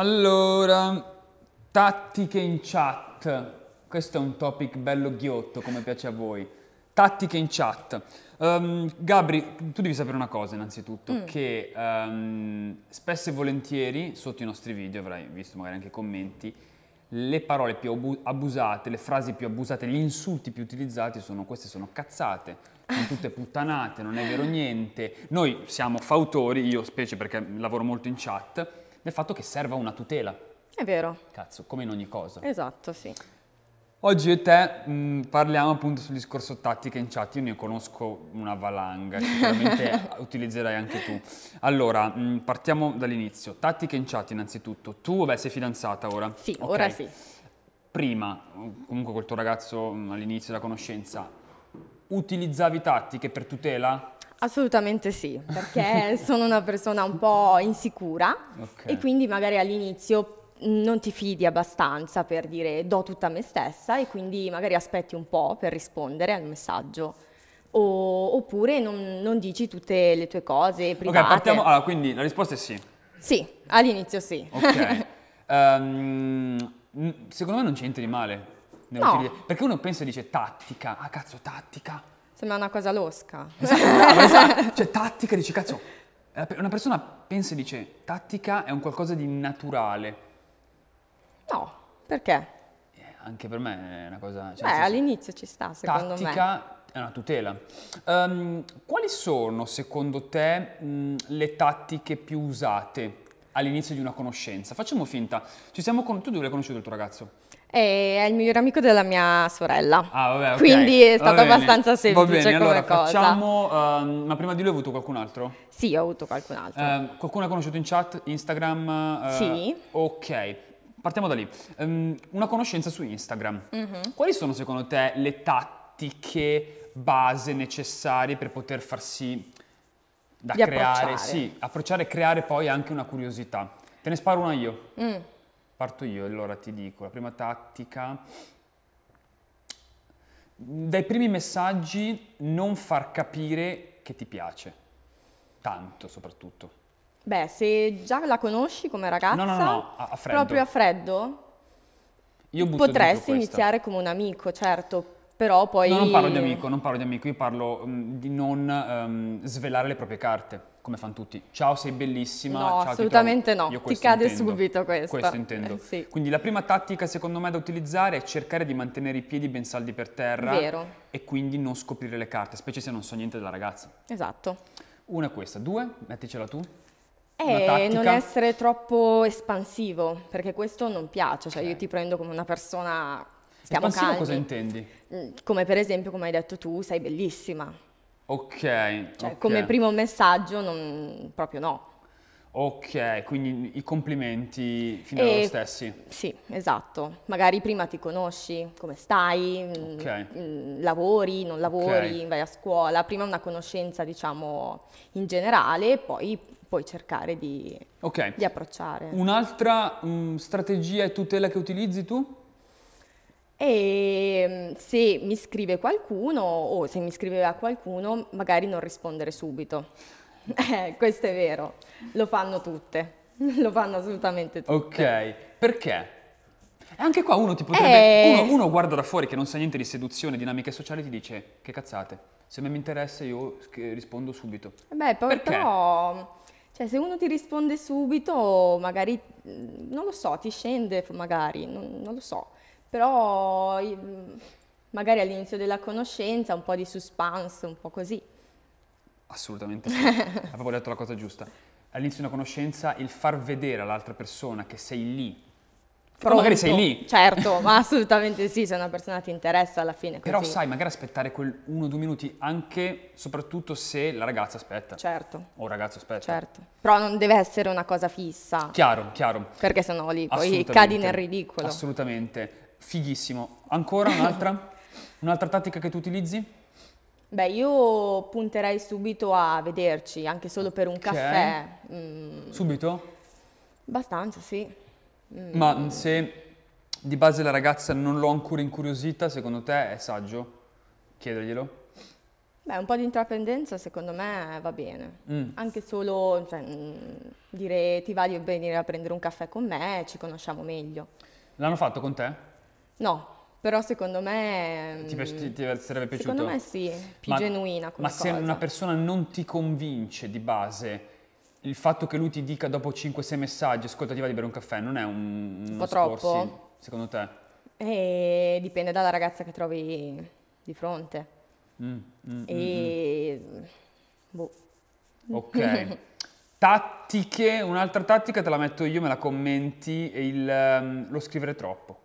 Allora, tattiche in chat. Questo è un topic bello ghiotto, come piace a voi. Tattiche in chat. Um, Gabri, tu devi sapere una cosa innanzitutto, mm. che um, spesso e volentieri sotto i nostri video, avrai visto magari anche i commenti, le parole più abusate, le frasi più abusate, gli insulti più utilizzati sono queste sono cazzate, sono tutte puttanate, non è vero niente. Noi siamo fautori, io specie perché lavoro molto in chat, del fatto che serva una tutela. È vero. Cazzo, come in ogni cosa. Esatto, sì. Oggi e te mh, mm, parliamo appunto sul discorso tattica in chat, io ne conosco una valanga, sicuramente utilizzerai anche tu. Allora, mh, mm, partiamo dall'inizio. Tattica in chat innanzitutto. Tu, beh, sei fidanzata ora. Sì, okay. ora sì. Prima, comunque col tuo ragazzo mm, all'inizio della conoscenza, utilizzavi tattiche per tutela? Assolutamente sì, perché sono una persona un po' insicura okay. e quindi magari all'inizio non ti fidi abbastanza per dire do tutta me stessa e quindi magari aspetti un po' per rispondere al messaggio. O, oppure non, non, dici tutte le tue cose prima. Ok, partiamo. Allora, quindi la risposta è sì. Sì, all'inizio sì. Ok. um, secondo me non c'entri di male. No. Perché uno pensa e dice tattica, ah cazzo, tattica. Sembra una cosa losca. Esatto, esatto. Cioè, tattica, dici, cazzo, eh, una persona pensa e dice, tattica è un qualcosa di naturale. No, perché? Eh, anche per me è una cosa... Cioè, Beh, senso, all'inizio ci sta, secondo tattica me. Tattica è una tutela. Um, quali sono, secondo te, mh, mm, le tattiche più usate all'inizio di una conoscenza? Facciamo finta, ci siamo con... tu dove l'hai conosciuto il tuo ragazzo? è il miglior amico della mia sorella. Ah, vabbè, okay. Quindi è stato abbastanza semplice Va bene, allora, cosa. Facciamo, um, ma prima di lui hai avuto qualcun altro? Sì, ho avuto qualcun altro. Uh, qualcuno ha conosciuto in chat, Instagram? Uh, sì. Ok. Partiamo da lì. Um, una conoscenza su Instagram. Mm-hmm. Quali sono secondo te le tattiche base necessarie per poter far sì da di creare, approcciare. sì, approcciare e creare poi anche una curiosità? Te ne sparo una io. Mm. Parto io, allora ti dico, la prima tattica, dai primi messaggi non far capire che ti piace, tanto soprattutto. Beh, se già la conosci come ragazza, no, no, no, a, a proprio a freddo, potresti iniziare come un amico, certo, però poi... No, non parlo di amico, non parlo di amico, io parlo um, di non um, svelare le proprie carte, come fanno tutti. Ciao, sei bellissima. No, ciao, assolutamente ti no, ti cade intendo. subito questo. Questo intendo. Eh, sì. Quindi la prima tattica secondo me da utilizzare è cercare di mantenere i piedi ben saldi per terra. Vero. E quindi non scoprire le carte, specie se non so niente della ragazza. Esatto. Una è questa, due, metticela tu. E eh, non essere troppo espansivo, perché questo non piace, cioè okay. io ti prendo come una persona Stiamo Pansino calmi. cosa intendi? Mm, come per esempio, come hai detto tu, sei bellissima. Ok. Cioè, okay. come primo messaggio, non, proprio no. Ok, quindi i complimenti fino e, a loro stessi. Sì, esatto. Magari prima ti conosci, come stai, mm, okay. mh, mm, lavori, non lavori, okay. vai a scuola. Prima una conoscenza, diciamo, in generale, e poi puoi cercare di, okay. di approcciare. Un'altra strategia e tutela che utilizzi tu? e mm, se mi scrive qualcuno o se mi scriveva qualcuno magari non rispondere subito. Eh, questo è vero, lo fanno tutte, lo fanno assolutamente tutte. Ok, perché? E anche qua uno ti potrebbe. Eh... Uno, uno, guarda da fuori che non sa niente di seduzione, dinamiche sociali, ti dice: Che cazzate, se a me mi interessa io rispondo subito. Beh, poi Perché? però. Cioè, se uno ti risponde subito, magari. Mm, non lo so, ti scende, magari, non, non lo so però mm, magari all'inizio della conoscenza un po' di suspense, un po' così. Assolutamente sì, ha proprio detto la cosa giusta. All'inizio di una conoscenza il far vedere all'altra persona che sei lì, Pronto, magari sei lì. Certo, ma assolutamente sì, se una persona ti interessa alla fine. Così. Però sai, magari aspettare quel uno o due minuti anche, soprattutto se la ragazza aspetta. Certo. O il ragazzo aspetta. Certo. Però non deve essere una cosa fissa. Chiaro, chiaro. Perché sennò lì poi cadi nel ridicolo. Assolutamente. Fighissimo. Ancora un'altra? un'altra tattica che tu utilizzi? Beh, io punterei subito a vederci, anche solo per un okay. caffè. Mm. Subito? Abbastanza, sì. Mm. Ma se di base la ragazza non l'ho ancora incuriosita, secondo te è saggio chiederglielo? Beh, un po' di intraprendenza secondo me va bene. Mm. Anche solo cioè, mm, dire ti va di venire a prendere un caffè con me, ci conosciamo meglio. L'hanno fatto con te? No, però secondo me... Ti, ti, mm, ti sarebbe piaciuto? Secondo me sì, più ma, genuina come Ma cosa. se una persona non ti convince di base, il fatto che lui ti dica dopo 5-6 messaggi, ascolta ti va di bere un caffè, non è un... Un po' scorsi, troppo? Secondo te? E eh, dipende dalla ragazza che trovi di fronte. Mm, mm, mm e... Mm. Boh. Ok. Tattiche, un'altra tattica te la metto io, me la commenti, il, um, lo scrivere troppo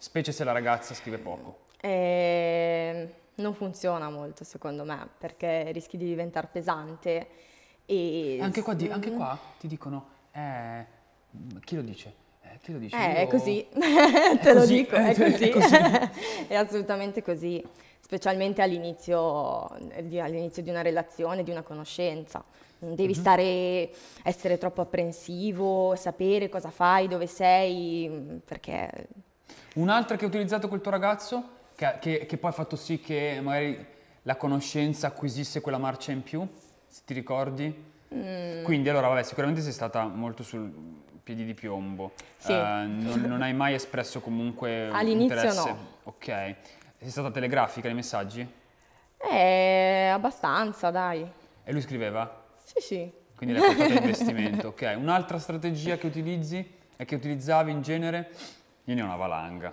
specie se la ragazza scrive poco. Eh, non funziona molto secondo me perché rischi di diventare pesante e... Anche qua, anche mm. qua ti dicono, eh, mm, chi lo dice? Eh, chi lo dice? Eh, Io... è così, è te così. lo dico, eh, è così, è, così. è assolutamente così, specialmente all'inizio, eh, all'inizio, di una relazione, di una conoscenza. Non devi mm-hmm. stare, essere troppo apprensivo, sapere cosa fai, dove sei, mm, perché Un'altra che ha utilizzato quel tuo ragazzo, che, che, che poi ha fatto sì che magari la conoscenza acquisisse quella marcia in più, se ti ricordi? Mm. Quindi allora, vabbè, sicuramente sei stata molto sul piedi di piombo. Sì. Uh, non, non, hai mai espresso comunque All'inizio interesse. no. Ok. Sei stata telegrafica nei messaggi? Eh, abbastanza, dai. E lui scriveva? Sì, sì. Quindi l'hai portato investimento, ok. Un'altra strategia che utilizzi e che utilizzavi in genere? Io ne ho una valanga.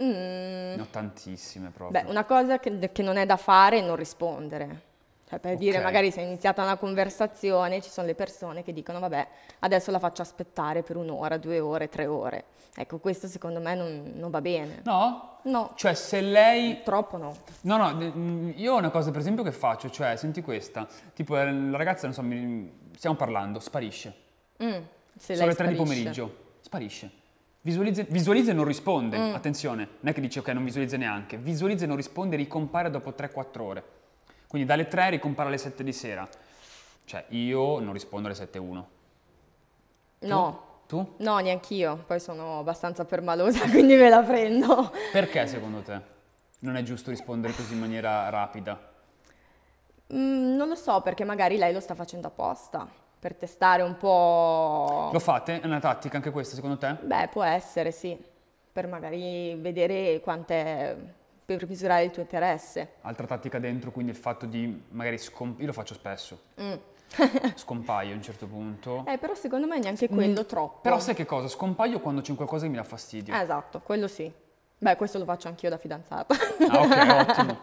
Mm. Ne ho tantissime proprio. Beh, una cosa che, che non è da fare è non rispondere. Cioè, per okay. dire, magari se è iniziata una conversazione, ci sono le persone che dicono, vabbè, adesso la faccio aspettare per un'ora, due ore, tre ore. Ecco, questo secondo me non, non va bene. No? No. Cioè, se lei... Troppo no. No, no, io ho una cosa, per esempio, che faccio, cioè, senti questa, tipo, eh, la ragazza, non so, mi... stiamo parlando, sparisce. Mm, se Sono le tre sparisce. di pomeriggio, sparisce. Visualizza, visualizza e non risponde, mm. attenzione, non è che dice ok non visualizza neanche, visualizza e non risponde ricompare dopo 3-4 ore. Quindi dalle 3 ricompare alle 7 di sera. Cioè io non rispondo alle 7 1. No. Tu? tu? No, neanch'io, poi sono abbastanza permalosa quindi me la prendo. Perché secondo te non è giusto rispondere così in maniera rapida? Mm, non lo so perché magari lei lo sta facendo apposta per testare un po'... Lo fate? È una tattica anche questa secondo te? Beh, può essere, sì, per magari vedere quante per misurare il tuo interesse. Altra tattica dentro, quindi il fatto di magari scomp- io lo faccio spesso. Mm. scompaio a un certo punto. Eh, però secondo me neanche quello mm. troppo. Però sai che cosa? Scompaio quando c'è qualcosa che mi dà fastidio. Eh, esatto, quello sì. Beh, questo lo faccio anch'io da fidanzata. Ah, ok, ottimo.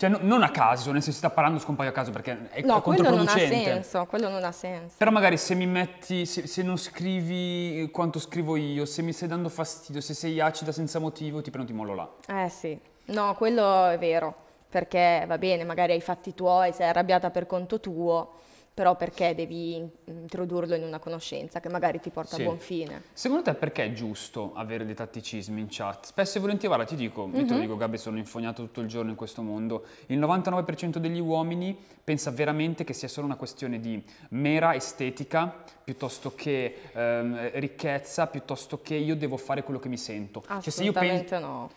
Cioè, no, non a caso, nel senso sta parlando scompaio a caso perché è, no, controproducente. No, quello non ha senso, quello non ha senso. Però magari se mi metti, se, se, non scrivi quanto scrivo io, se mi stai dando fastidio, se sei acida senza motivo, ti prendo ti mollo là. Eh sì, no, quello è vero, perché va bene, magari hai fatti tuoi, sei arrabbiata per conto tuo, però perché devi introdurlo in una conoscenza che magari ti porta sì. a buon fine. Secondo te perché è giusto avere dei tatticismi in chat? Spesso e volentieri, guarda, ti dico, mm-hmm. io te lo mhm. dico Gabri, sono infognato tutto il giorno in questo mondo, il 99% degli uomini pensa veramente che sia solo una questione di mera estetica, piuttosto che ehm, ricchezza, piuttosto che io devo fare quello che mi sento. Assolutamente cioè, se pen- no.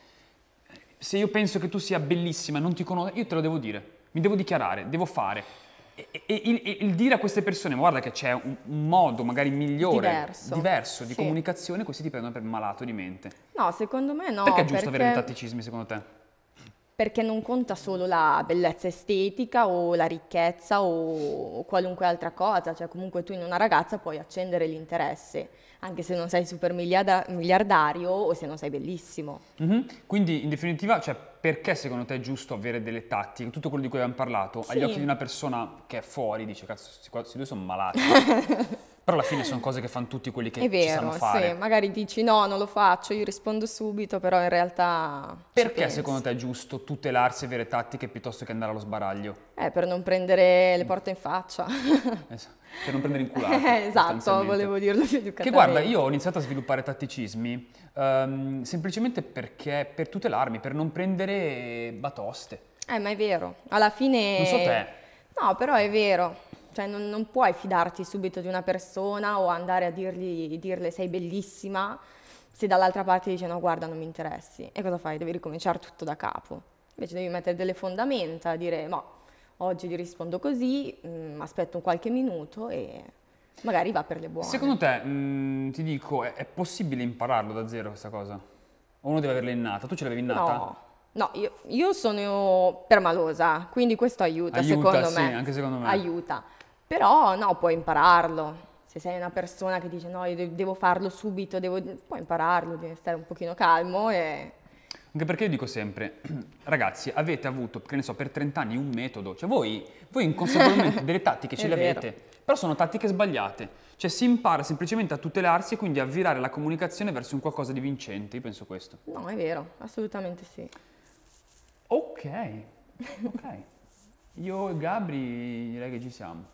Se io penso che tu sia bellissima e non ti conosco, io te lo devo dire, mi devo dichiarare, devo fare. E, il, il, dire a queste persone, guarda che c'è un, modo magari migliore, diverso, diverso di sì. comunicazione, questi ti prendono per malato di mente. No, secondo me no. Perché è giusto perché... avere dei tatticismi secondo te? perché non conta solo la bellezza estetica o la ricchezza o qualunque altra cosa, cioè comunque tu in una ragazza puoi accendere l'interesse anche se non sei super miliardario o se non sei bellissimo. Mm-hmm. Quindi in definitiva, cioè, perché secondo te è giusto avere delle tattiche? Tutto quello di cui abbiamo parlato, sì. agli occhi di una persona che è fuori, dice cazzo, questi due sono malati. Però alla fine sono cose che fanno tutti quelli che è vero, ci sanno fare. Sì, magari dici no, non lo faccio, io rispondo subito, però in realtà Perché secondo te è giusto tutelarsi e avere tattiche piuttosto che andare allo sbaraglio? Eh, per non prendere le porte in faccia. esatto. Per non prendere in culata. Eh, esatto, volevo dirlo più educatamente. Che guarda, io ho iniziato a sviluppare tatticismi um, semplicemente perché per tutelarmi, per non prendere batoste. Eh, ma è vero. Alla fine... Non so te. No, però è vero. Cioè non, non, puoi fidarti subito di una persona o andare a dirgli, dirle sei bellissima se dall'altra parte dice no guarda non mi interessi. E cosa fai? Devi ricominciare tutto da capo. Invece devi mettere delle fondamenta, dire ma oggi gli rispondo così, mh, mm, aspetto un qualche minuto e magari va per le buone. Secondo te, mh, mm, ti dico, è, è, possibile impararlo da zero questa cosa? O uno deve averla innata? Tu ce l'avevi innata? No. No, io, io, sono permalosa, quindi questo aiuta, aiuta secondo sì, me. Anche secondo me. Aiuta. Però no, puoi impararlo. Se sei una persona che dice no, io devo farlo subito, devo... puoi impararlo, devi stare un pochino calmo e anche perché io dico sempre, ragazzi, avete avuto, che ne so, per 30 anni un metodo, cioè voi, voi inconsapevolmente delle tattiche ce le avete, però sono tattiche sbagliate, cioè si impara semplicemente a tutelarsi e quindi a virare la comunicazione verso un qualcosa di vincente, io penso questo. No, è vero, assolutamente sì. Ok, ok. Io e Gabri direi che ci siamo.